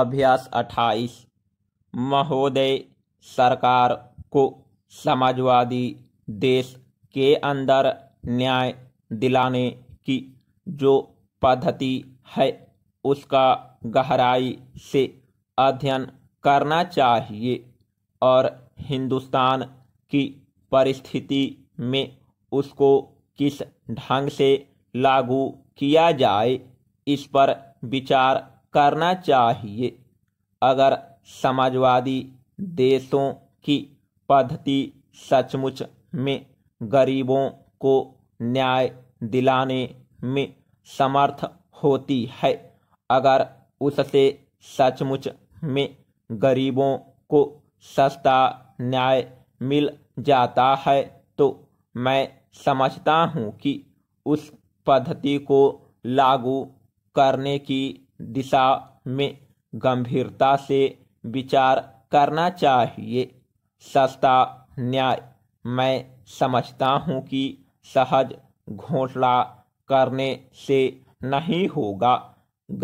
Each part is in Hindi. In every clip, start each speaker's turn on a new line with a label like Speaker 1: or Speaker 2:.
Speaker 1: अभ्यास अट्ठाईस महोदय सरकार को समाजवादी देश के अंदर न्याय दिलाने की जो पद्धति है उसका गहराई से अध्ययन करना चाहिए और हिंदुस्तान की परिस्थिति में उसको किस ढंग से लागू किया जाए इस पर विचार करना चाहिए अगर समाजवादी देशों की पद्धति सचमुच में गरीबों को न्याय दिलाने में समर्थ होती है अगर उससे सचमुच में गरीबों को सस्ता न्याय मिल जाता है तो मैं समझता हूँ कि उस पद्धति को लागू करने की दिशा में गंभीरता से विचार करना चाहिए सस्ता न्याय मैं समझता हूँ कि सहज घोषणा करने से नहीं होगा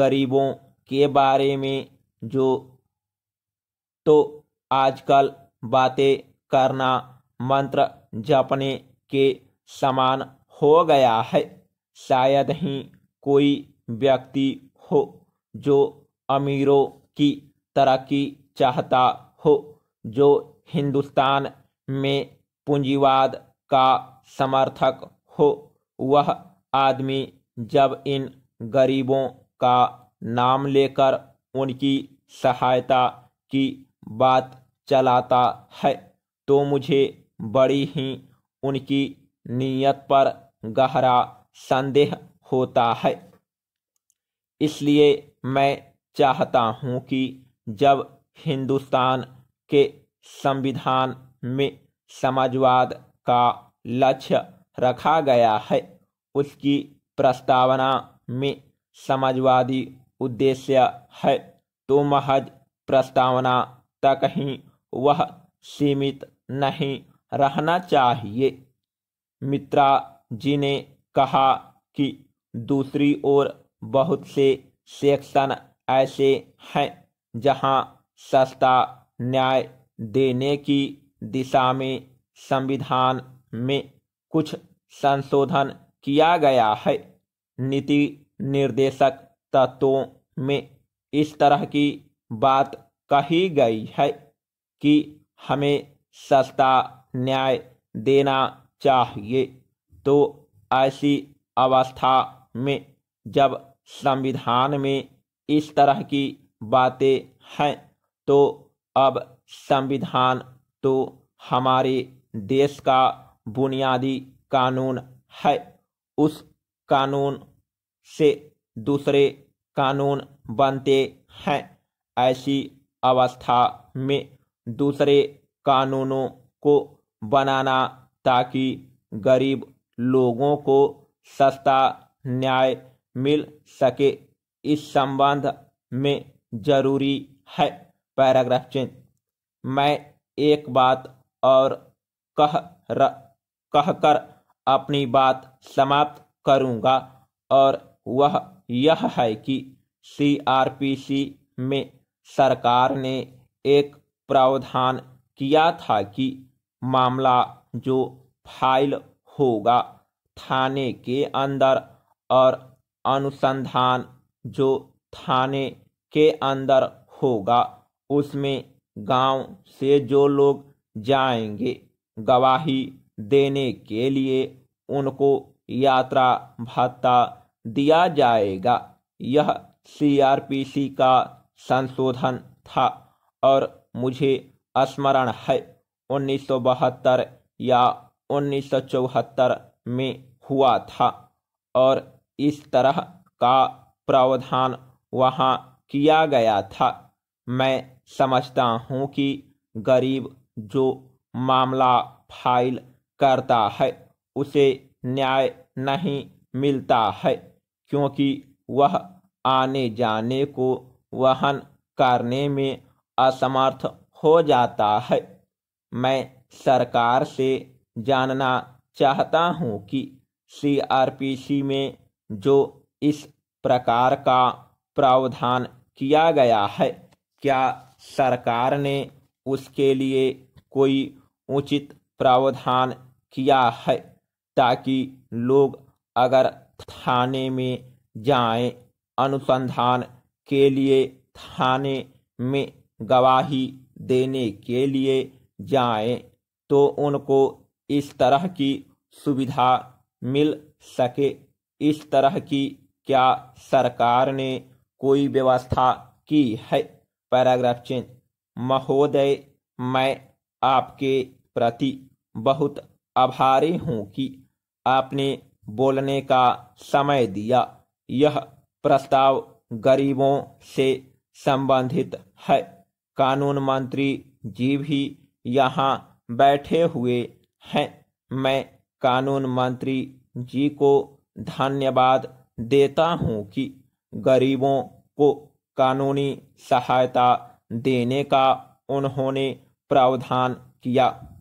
Speaker 1: गरीबों के बारे में जो तो आजकल बातें करना मंत्र जपने के समान हो गया है शायद ही कोई व्यक्ति हो जो अमीरों की तरक्की चाहता हो जो हिंदुस्तान में पूंजीवाद का समर्थक हो वह आदमी जब इन गरीबों का नाम लेकर उनकी सहायता की बात चलाता है तो मुझे बड़ी ही उनकी नीयत पर गहरा संदेह होता है इसलिए मैं चाहता हूं कि जब हिंदुस्तान के संविधान में समाजवाद का लक्ष्य रखा गया है उसकी प्रस्तावना में समाजवादी उद्देश्य है तो महज प्रस्तावना तक ही वह सीमित नहीं रहना चाहिए मित्रा जी ने कहा कि दूसरी ओर बहुत से सेक्शन ऐसे हैं जहां सस्ता न्याय देने की दिशा में संविधान में कुछ संशोधन किया गया है नीति निर्देशक तत्वों में इस तरह की बात कही गई है कि हमें सस्ता न्याय देना चाहिए तो ऐसी अवस्था में जब संविधान में इस तरह की बातें हैं तो अब संविधान तो हमारे देश का बुनियादी कानून है उस कानून से दूसरे कानून बनते हैं ऐसी अवस्था में दूसरे कानूनों को बनाना ताकि गरीब लोगों को सस्ता न्याय मिल सके इस संबंध में जरूरी है पैराग्राफ चेंज मैं एक बात और कह र, कहकर अपनी बात समाप्त करूंगा और वह यह है कि सीआरपीसी में सरकार ने एक प्रावधान किया था कि मामला जो फाइल होगा थाने के अंदर और अनुसंधान जो थाने के अंदर होगा उसमें गांव से जो लोग जाएंगे गवाही देने के लिए उनको यात्रा भत्ता दिया जाएगा यह सीआरपीसी का संशोधन था और मुझे स्मरण है बहत्तर या चौहत्तर में हुआ था और इस तरह का प्रावधान वहाँ किया गया था मैं समझता हूँ कि गरीब जो मामला फाइल करता है उसे न्याय नहीं मिलता है क्योंकि वह आने जाने को वहन करने में असमर्थ हो जाता है मैं सरकार से जानना चाहता हूँ कि सी आर पी सी में जो इस प्रकार का प्रावधान किया गया है क्या सरकार ने उसके लिए कोई उचित प्रावधान किया है ताकि लोग अगर थाने में जाएं अनुसंधान के लिए थाने में गवाही देने के लिए जाएं तो उनको इस तरह की सुविधा मिल सके इस तरह की क्या सरकार ने कोई व्यवस्था की है पैराग्राफ चिन्ह महोदय मैं आपके प्रति बहुत आभारी हूँ कि आपने बोलने का समय दिया यह प्रस्ताव गरीबों से संबंधित है कानून मंत्री जी भी यहाँ बैठे हुए हैं मैं कानून मंत्री जी को धन्यवाद देता हूँ कि गरीबों को कानूनी सहायता देने का उन्होंने प्रावधान किया